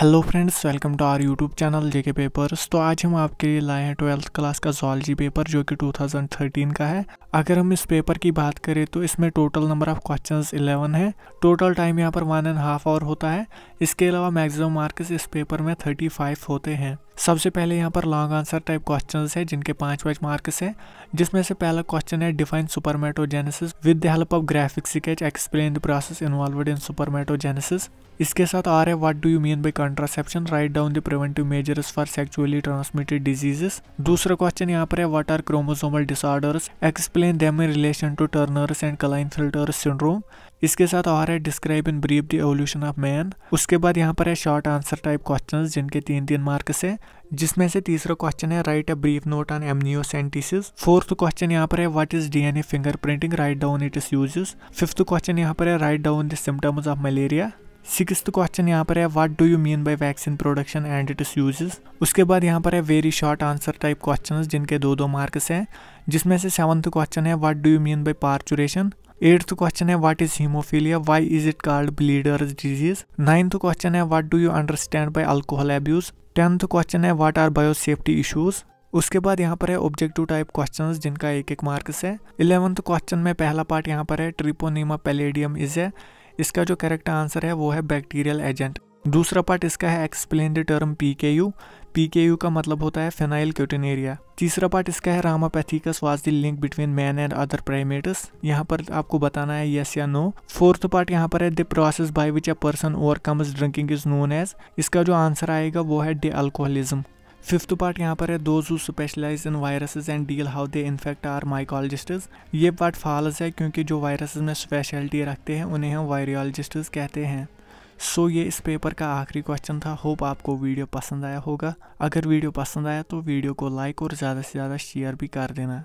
hello friends welcome to our YouTube channel JK papers तो आज हम आपके लिए लाए हैं ट्वेल्थ क्लास का जोलॉजी पेपर जो कि 2013 का है अगर हम इस पेपर की बात करें तो इसमें टोटल नंबर ऑफ क्वेश्चंस 11 है टोटल टाइम यहाँ पर वन एंड हाफ आवर होता है इसके अलावा मैक्सिमम मार्क्स इस पेपर में 35 होते हैं सबसे पहले यहाँ पर लॉन्ग आंसर टाइप क्वेश्चन है जिनके पाँच पाँच मार्क्स हैं जिसमें से पहला क्वेश्चन है define spermatogenesis with the help of graphic sketch explain the process involve in spermatogenesis इसके साथ आ रहा है what do you mean by contraception write down the preventive measures for sexually transmitted diseases दूसरा क्वेश्चन यहाँ पर है what are chromosomal disorders explain them in relation to Turner's and Klinefelter's syndrome इसके साथ और है describe in brief the evolution of man उसके बाद यहाँ पर है शॉर्ट आंसर टाइप क्वेश्चन जिनके तीन तीन मार्क्स है जिसमें से तीसरा क्वेश्चन है write a brief note on sentis fourth question यहाँ पर है what is DNA fingerprinting write down it is uses fifth question यहाँ पर है write down the symptoms of malaria six question यहाँ पर है what do you mean by vaccine production and it is uses उसके बाद यहाँ पर है very short answer type question जिनके दो दो मार्क्स हैं जिसमें से सेवन्थ क्वेश्चन है what do you mean by parturition eighth question है what is haemophilia why is it called bleeders disease ninth question है what do you understand by alcohol abuse tenth question है what are bio safety issues उसके बाद यहाँ पर है objective type question जिनका एक एक मार्क्स है इलेवंथ क्वेश्चन में पहला पार्ट यहाँ पर है ट्रिपोनीमा पेलेडियम इज है इसका जो करेक्ट आंसर है वो है बैक्टीरियल एजेंट दूसरा पार्ट इसका है explain the term P K U P K U का मतलब होता है फेनाइल क्यूटेनेरिया तीसरा पार्ट इसका है Ramapithecus was the link between man and other primates यहाँ पर आपको बताना है यस या नो फोर्थ पार्ट यहाँ पर है the process by which a person overcomes drinking is known as इसका जो आंसर आएगा वो है डी अल्कोहलिज्म फिफ्थ पार्ट यहाँ पर है those who specialise in viruses and deal how they infect are mycologists ये पार्ट फॉल्स है क्योंकि जो वायरसेज में स्पेशलिटी रखते हैं उन्हें हम वायरियोलॉजिस्टज कहते हैं सो so, ये इस पेपर का आखिरी क्वेश्चन था होप आपको वीडियो पसंद आया होगा अगर वीडियो पसंद आया तो वीडियो को लाइक और ज़्यादा से ज़्यादा शेयर भी कर देना